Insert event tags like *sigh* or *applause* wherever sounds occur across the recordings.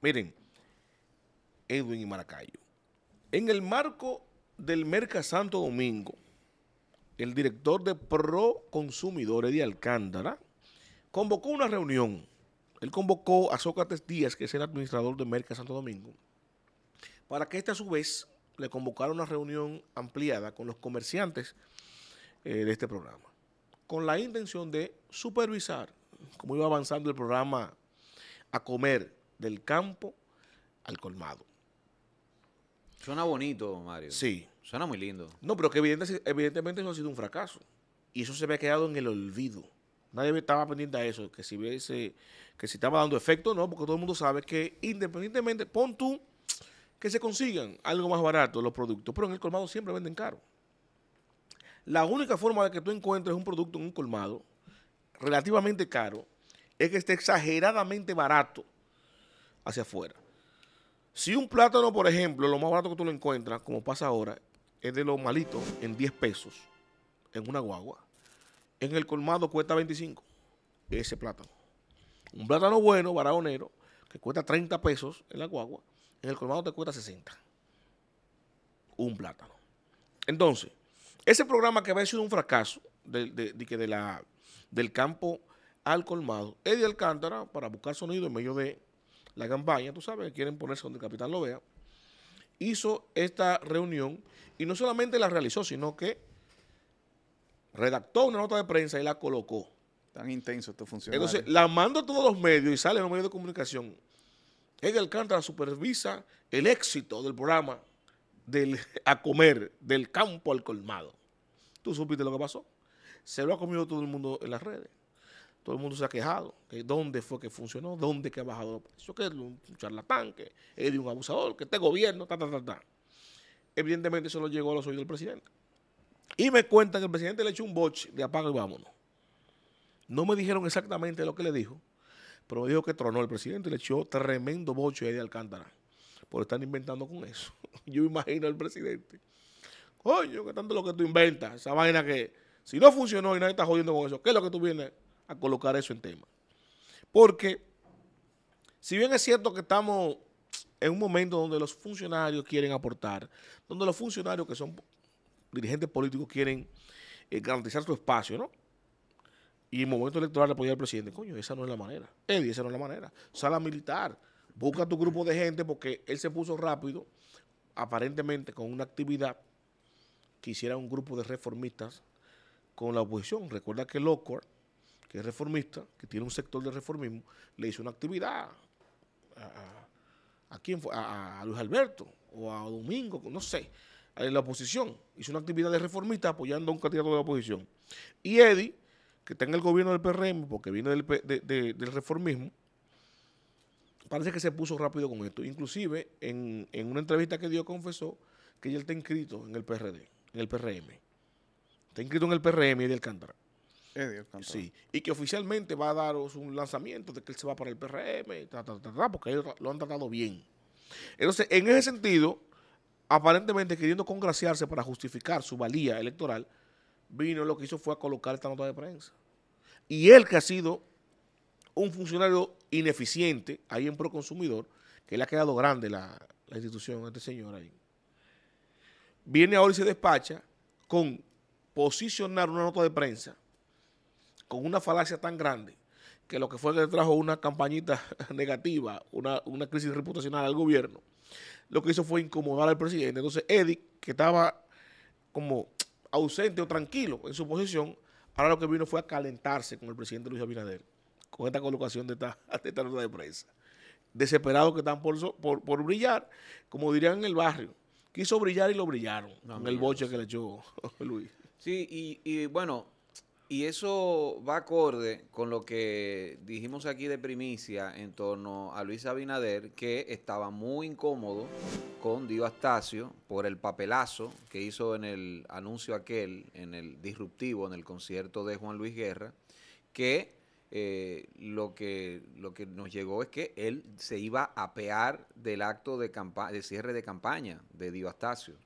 Miren, Edwin y Maracayo. En el marco del Merca Santo Domingo, el director de Pro Consumidores de Alcántara convocó una reunión. Él convocó a Sócrates Díaz, que es el administrador de Merca Santo Domingo, para que este a su vez le convocara una reunión ampliada con los comerciantes eh, de este programa, con la intención de supervisar cómo iba avanzando el programa a comer del campo al colmado. Suena bonito, Mario. Sí. Suena muy lindo. No, pero que evidentemente eso ha sido un fracaso. Y eso se había quedado en el olvido. Nadie estaba pendiente a eso, que si que si estaba dando efecto, no, porque todo el mundo sabe que independientemente, pon tú que se consigan algo más barato los productos, pero en el colmado siempre venden caro. La única forma de que tú encuentres un producto en un colmado relativamente caro es que esté exageradamente barato hacia afuera. Si un plátano, por ejemplo, lo más barato que tú lo encuentras, como pasa ahora, es de lo malito, en 10 pesos, en una guagua. En el colmado cuesta 25 ese plátano. Un plátano bueno, baraonero, que cuesta 30 pesos en la guagua, en el colmado te cuesta 60. Un plátano. Entonces, ese programa que había sido un fracaso de, de, la, del campo al colmado, es de Alcántara, para buscar sonido en medio de la campaña, tú sabes, quieren ponerse donde el capitán lo vea, hizo esta reunión y no solamente la realizó, sino que redactó una nota de prensa y la colocó. Tan intenso esto funciona. Entonces, la mando a todos los medios y sale en los medios de comunicación. Edgar Alcántara supervisa el éxito del programa del, a comer del campo al colmado. Tú supiste lo que pasó. Se lo ha comido todo el mundo en las redes. Todo el mundo se ha quejado. ¿Dónde fue que funcionó? ¿Dónde que ha bajado? Eso que es un charlatán, que es de un abusador, que este gobierno, ta, ta, ta, ta. Evidentemente eso lo llegó a los oídos del presidente. Y me cuentan que el presidente le echó un boche de apaga y vámonos. No me dijeron exactamente lo que le dijo, pero me dijo que tronó el presidente y le echó tremendo boche ahí de Alcántara por estar inventando con eso. *laughs* Yo imagino al presidente. Coño, qué tanto lo que tú inventas, esa vaina que si no funcionó y nadie está jodiendo con eso, ¿qué es lo que tú vienes a colocar eso en tema. Porque, si bien es cierto que estamos en un momento donde los funcionarios quieren aportar, donde los funcionarios que son dirigentes políticos quieren eh, garantizar su espacio, ¿no? Y en el momento electoral apoyar al presidente, coño, esa no es la manera. Él, esa no es la manera. Sala militar, busca tu grupo de gente porque él se puso rápido, aparentemente con una actividad que hiciera un grupo de reformistas con la oposición. Recuerda que Lockhart que es reformista, que tiene un sector de reformismo, le hizo una actividad a, a, Luis Alberto o a Domingo, no sé, a la oposición. Hizo una actividad de reformista apoyando a un candidato de la oposición. Y Eddie, que está en el gobierno del PRM, porque viene del, reformismo, parece que se puso rápido con esto. Inclusive, en, una entrevista que dio, confesó que él está inscrito en el PRD, en el PRM. Está inscrito en el PRM y de Alcántara. Sí, y que oficialmente va a dar un lanzamiento de que él se va para el PRM, porque ellos lo han tratado bien. Entonces, en ese sentido, aparentemente queriendo congraciarse para justificar su valía electoral, vino lo que hizo fue a colocar esta nota de prensa. Y él que ha sido un funcionario ineficiente ahí en Proconsumidor, que le ha quedado grande la, la institución a este señor ahí, viene ahora y se despacha con posicionar una nota de prensa con una falacia tan grande que lo que fue que trajo una campañita *laughs* negativa, una, crisis reputacional al gobierno, lo que hizo fue incomodar al presidente. Entonces, Eddie, que estaba como ausente o tranquilo en su posición, ahora lo que vino fue a calentarse con el presidente Luis Abinader, con esta colocación de esta, *laughs* de nota de prensa. Desesperado que están por, por, brillar, como dirían en el barrio. Quiso brillar y lo brillaron, el boche pues. que le echó *laughs* Luis. Sí, y, y bueno, y eso va acorde con lo que dijimos aquí de primicia en torno a Luis Abinader, que estaba muy incómodo con Dio por el papelazo que hizo en el anuncio aquel, en el disruptivo, en el concierto de Juan Luis Guerra, que eh, lo, que, lo que nos llegó es que él se iba a apear del acto de, de cierre de campaña de Dio Astacio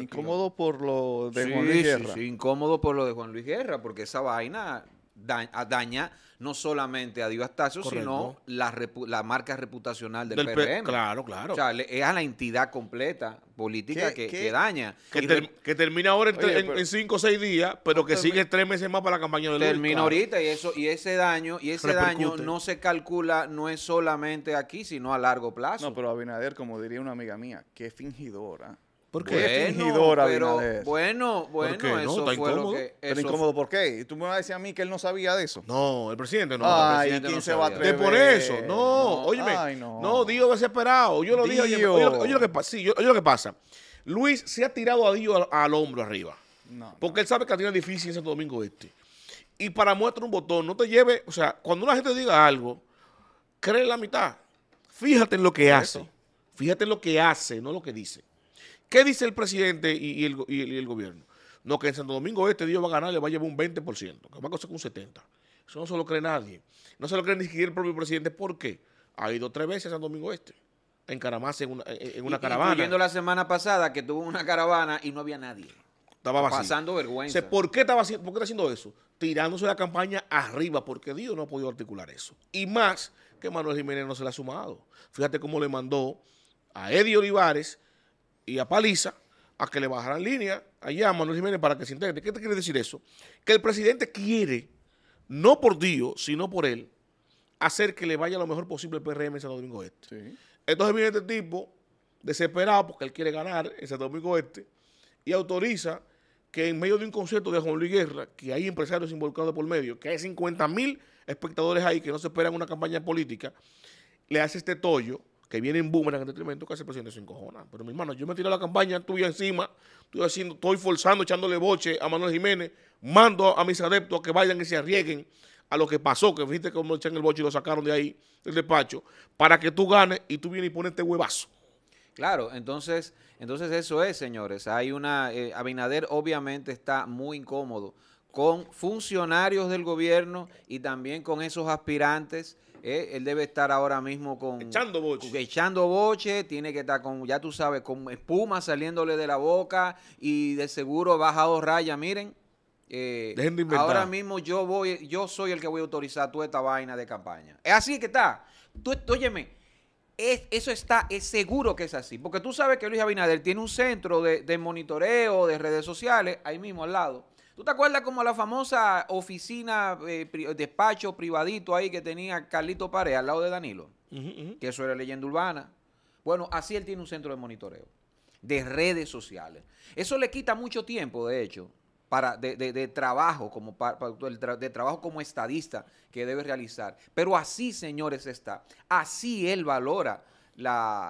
incómodo por lo de Juan Luis Guerra. incómodo por lo de Juan Luis Guerra, porque esa vaina daña, no solamente a Diva Astacio, sino la, marca reputacional del, PRM. Claro, claro. O sea, es a la entidad completa política que, daña. Que, termina ahora en, cinco o seis días, pero que sigue tres meses más para la campaña de Termina ahorita y eso y ese daño y ese daño no se calcula no es solamente aquí, sino a largo plazo. No, pero Abinader, como diría una amiga mía, qué fingidora. Porque es Bueno, pero, bueno, bueno, eso está fue incómodo. ¿por qué? ¿Y tú me vas a decir a mí que él no sabía de eso? No, el presidente no. Ay, presidente ¿quién no se va a ¿De por eso. No, no óyeme. no. no, Dios desesperado. Yo lo digo, oye, lo que, sí, yo, oye, lo que pasa. Luis se ha tirado a Dios al, hombro arriba. No, porque él sabe que la tiene difícil en Santo Domingo Este. Y para muestra un botón, no te lleve... O sea, cuando una gente diga algo, cree la mitad. Fíjate en lo que hace. Fíjate en lo que hace, no lo que dice. ¿Qué dice el presidente y, el, gobierno? No, que en Santo Domingo este Dios va a ganar, le va a llevar un 20%, que va a costar un 70%. Eso no se lo cree nadie. No se lo cree ni siquiera el propio presidente. ¿Por qué? Ha ido tres veces a Santo Domingo Este en Caramás en una, en una caravana. la semana pasada que tuvo una caravana y no había nadie. Estaba vacío. Pasando vergüenza. ¿por, qué estaba, está haciendo eso? Tirándose la campaña arriba, porque Dios no ha podido articular eso. Y más que Manuel Jiménez no se le ha sumado. Fíjate cómo le mandó a Eddie Olivares y a Paliza a que le bajaran línea allá a Manuel Jiménez para que se integre. ¿Qué te quiere decir eso? Que el presidente quiere, no por Dios, sino por él, hacer que le vaya lo mejor posible el PRM en Santo Domingo Este. Entonces viene este tipo desesperado porque él quiere ganar en Santo Domingo Este y autoriza que en medio de un concierto de Juan Luis Guerra, que hay empresarios involucrados por medio, que hay 50 mil espectadores ahí que no se esperan una campaña política, le hace este tollo que viene en Boomerang este momento, que hace presidente sin encojona. Pero mi hermano, yo me tiro la campaña tuya encima, estoy forzando, echándole boche a Manuel Jiménez, mando a mis adeptos a que vayan y se arriesguen a lo que pasó, que viste cómo echan el boche y lo sacaron de ahí, del despacho, para que tú ganes y tú vienes y pones este huevazo. Claro, entonces, entonces eso es, señores. Hay una, eh, Abinader obviamente está muy incómodo con funcionarios del gobierno y también con esos aspirantes eh, él debe estar ahora mismo con... Echando boche. echando boche, tiene que estar con, ya tú sabes, con espuma saliéndole de la boca y de seguro bajado raya, miren. Eh, ahora mismo yo voy, yo soy el que voy a autorizar toda esta vaina de campaña. Es así que está. Tú, óyeme, es, eso está, es seguro que es así. Porque tú sabes que Luis Abinader tiene un centro de, de monitoreo de redes sociales ahí mismo al lado ¿Tú te acuerdas como la famosa oficina, eh, despacho privadito ahí que tenía Carlito Pared al lado de Danilo? Que eso era leyenda urbana. Bueno, así él tiene un centro de monitoreo, de redes sociales. Eso le quita mucho tiempo, de hecho, para, de, trabajo como para, de trabajo como estadista que debe realizar. Pero así, señores, está. Así él valora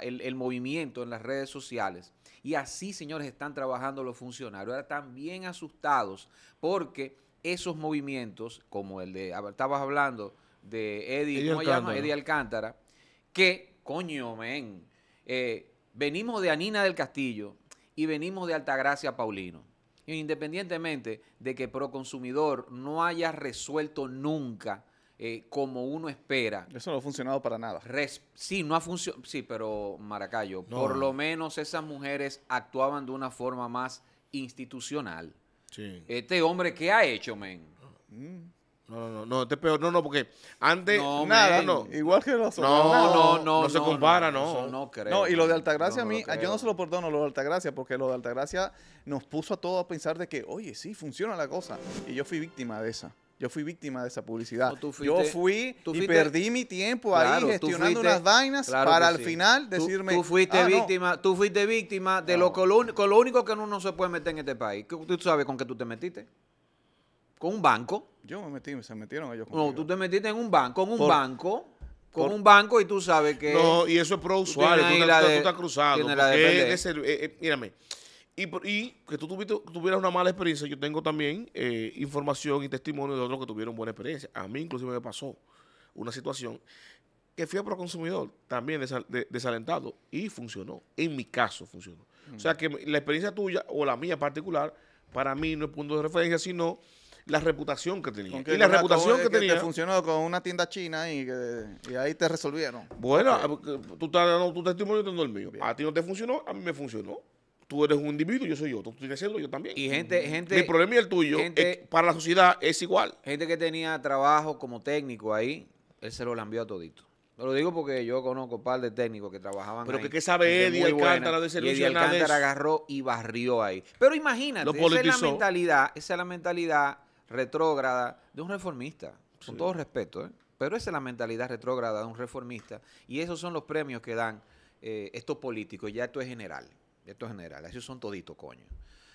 el, el movimiento en las redes sociales y así, señores, están trabajando los funcionarios. están bien asustados porque esos movimientos, como el de, estabas hablando de Eddie, Alcántara. que, coño, ven, eh, venimos de Anina del Castillo y venimos de Altagracia Paulino. Independientemente de que Proconsumidor no haya resuelto nunca eh, como uno espera. Eso no ha funcionado para nada. sí, no ha funcionado, sí, pero Maracayo, por lo menos esas mujeres actuaban de una forma más institucional. Sí. Este hombre, ¿qué ha hecho, men? Mm. No, no, no, este peor. No, no, porque antes nada, no. Igual que los no, no, no, no. No se compara, no. No, no, creo. No, y lo de Altagracia a mí, yo no se lo perdono lo de Altagracia, porque lo de Altagracia nos puso a todos a pensar de que, oye, sí, funciona la cosa. Y yo fui víctima de esa. Yo fui víctima de esa publicidad. yo fui y perdí mi tiempo ahí gestionando unas vainas para al final decirme. Tú, fuiste ah, víctima, tú fuiste víctima de lo, lo único que uno no se puede meter en este país. ¿Tú sabes con qué tú te metiste? Con un banco. Yo me metí, se metieron ellos No, tú te metiste en un banco, con un banco con un banco y tú sabes que... No, y eso es pro usuario, tú, estás cruzado. Eh, eh, mírame, y, que tú tuvieras una mala experiencia, yo tengo también eh, información y testimonio de otros que tuvieron buena experiencia. A mí inclusive me pasó una situación que fui a Proconsumidor también desalentado y funcionó. En mi caso funcionó. O sea mm. que la experiencia tuya o la mía particular, para mí no es punto de referencia, sino la reputación que tenía. y la reputación que, tenía. Te funcionó con una tienda china y, ahí te resolvieron. Bueno, ah, tú estás dando tu testimonio y no el mío. A ti no te funcionó, a mí me funcionó tú eres un individuo, yo soy yo, tú tienes diciendo yo también. Y gente, gente. Mi problema y el tuyo para la sociedad es igual. Gente que tenía trabajo como técnico ahí, él se lo envió a todito. Lo digo porque yo conozco un par de técnicos que trabajaban Pero ahí. Pero que, sabe Eddie Alcántara de Y Eddie Alcántara agarró y barrió ahí. Pero imagínate, esa es la mentalidad, esa es la mentalidad retrógrada de un reformista. Con todo respeto, ¿eh? Pero esa es la mentalidad retrógrada de un reformista. Y esos son los premios que dan eh, estos políticos. Ya esto es general. Esto es general, esos son toditos, coño.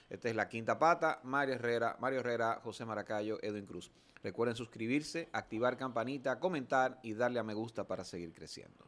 Esta es la quinta pata, Mario Herrera, Mario Herrera, José Maracayo, Edwin Cruz. Recuerden suscribirse, activar campanita, comentar y darle a me gusta para seguir creciendo.